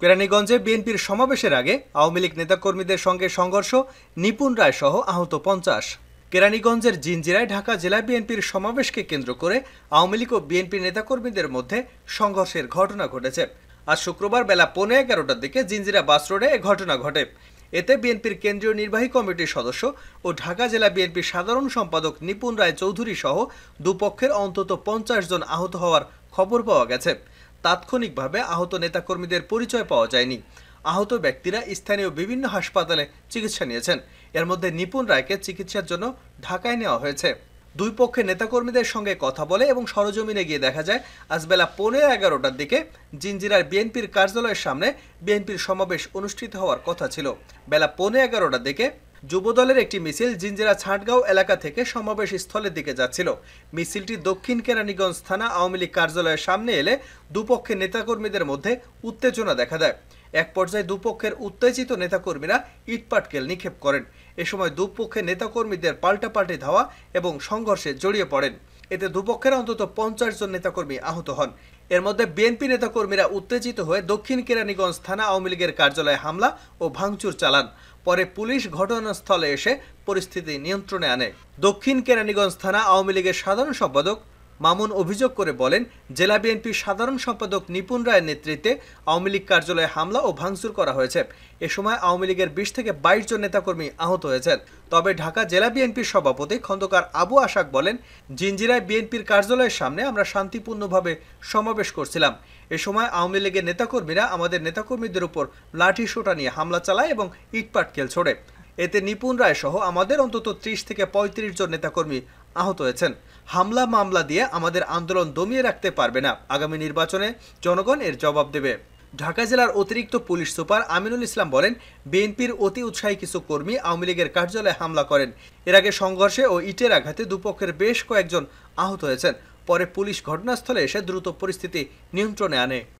কেরানীগঞ্জে বিএনপির সমাবেশের আগে আওয়ামী লীগ নেতাকর্মীদের সঙ্গে সংঘর্ষ নিপুণ রায় সহ আহত পঞ্চাশ কেরানীগঞ্জের জিনজিরায় ঢাকা জেলা বিএনপির সমাবেশকে কেন্দ্র করে আওয়ামী লীগ ও বিএনপির নেতাকর্মীদের মধ্যে সংঘর্ষের ঘটনা ঘটেছে আজ শুক্রবার বেলা পৌনে এগারোটার দিকে জিনজিরা বাস রোডে এ ঘটনা ঘটে এতে বিএনপির কেন্দ্রীয় নির্বাহী কমিটির সদস্য ও ঢাকা জেলা বিএনপির সাধারণ সম্পাদক নিপুণ রায় চৌধুরী সহ দুপক্ষের অন্তত পঞ্চাশ জন আহত হওয়ার খবর পাওয়া গেছে তাৎক্ষণিকভাবে আহত নেতাকর্মীদের পরিচয় পাওয়া যায়নি আহত ব্যক্তিরা স্থানীয় বিভিন্ন হাসপাতালে চিকিৎসা নিয়েছেন এর মধ্যে নিপুণ রায়কে চিকিৎসার জন্য ঢাকায় নেওয়া হয়েছে দুই পক্ষের নেতাকর্মীদের সঙ্গে কথা বলে এবং সরজমিনে গিয়ে দেখা যায় আজ বেলা পনেরো এগারোটার দিকে জিঞ্জিরার বিএনপির কার্যালয়ের সামনে বিএনপির সমাবেশ অনুষ্ঠিত হওয়ার কথা ছিল বেলা পৌনে এগারোটার দিকে যুবদলের একটি মিছিল জিঞ্জিরা ছাটগাঁও এলাকা থেকে সমাবেশ স্থলের দিকে যাচ্ছিল মিছিলটি দক্ষিণ কেরানীগঞ্জ থানা আওয়ামী লীগ কার্যালয়ের সামনে এলে দুপক্ষের নেতাকর্মীদের মধ্যে উত্তেজনা দেখা দেয় এক পর্যায়ে দুপক্ষের উত্তেজিত নেতাকর্মীরা ইটপাটকেল নিক্ষেপ করেন এ সময় দুপক্ষের নেতাকর্মীদের পাল্টাপাল্টি ধাওয়া এবং সংঘর্ষে জড়িয়ে পড়েন এতে দুপক্ষের অন্তত পঞ্চাশ জন নেতাকর্মী আহত হন এর মধ্যে বিএনপি নেতাকর্মীরা উত্তেজিত হয়ে দক্ষিণ কেরানীগঞ্জ থানা আওয়ামী লীগের কার্যালয়ে হামলা ও ভাঙচুর চালান পরে পুলিশ ঘটনাস্থলে এসে পরিস্থিতি নিয়ন্ত্রণে আনে দক্ষিণ কেরানীগঞ্জ থানা আওয়ামী লীগের সাধারণ সম্পাদক মামুন অভিযোগ করে বলেন জেলা বিএনপির সাধারণ সম্পাদক নিপুন রায়ের নেতৃত্বে আওয়ামী লীগ কার্যালয়ে হামলা ও ভাঙচুর করা হয়েছে এ সময় আওয়ামী লীগের বিশ থেকে বাইশ জন নেতাকর্মী আহত হয়েছেন তবে ঢাকা জেলা বিএনপির সভাপতি খন্দকার আবু আশাক বলেন জিঞ্জিরায় বিএনপির কার্যালয়ের সামনে আমরা শান্তিপূর্ণভাবে সমাবেশ করছিলাম এ সময় আওয়ামী লীগের নেতাকর্মীরা আমাদের নেতাকর্মীদের উপর লাঠি সোটা নিয়ে হামলা চালায় এবং ইটপাটকেল ছোড়ে এতে নিপুন রায় সহ আমাদের অন্তত ত্রিশ থেকে পঁয়ত্রিশ জন নেতাকর্মী আহত হয়েছেন হামলা মামলা দিয়ে আমাদের আন্দোলন দমিয়ে রাখতে পারবে না আগামী নির্বাচনে জনগণ এর জবাব দেবে ঢাকা জেলার অতিরিক্ত পুলিশ সুপার আমিনুল ইসলাম বলেন বিএনপির অতি উৎসাহী কিছু কর্মী আওয়ামী লীগের কার্যালয়ে হামলা করেন এর আগে সংঘর্ষে ও ইটের আঘাতে দুপক্ষের বেশ কয়েকজন আহত হয়েছেন পরে পুলিশ ঘটনাস্থলে এসে দ্রুত পরিস্থিতি নিয়ন্ত্রণে আনে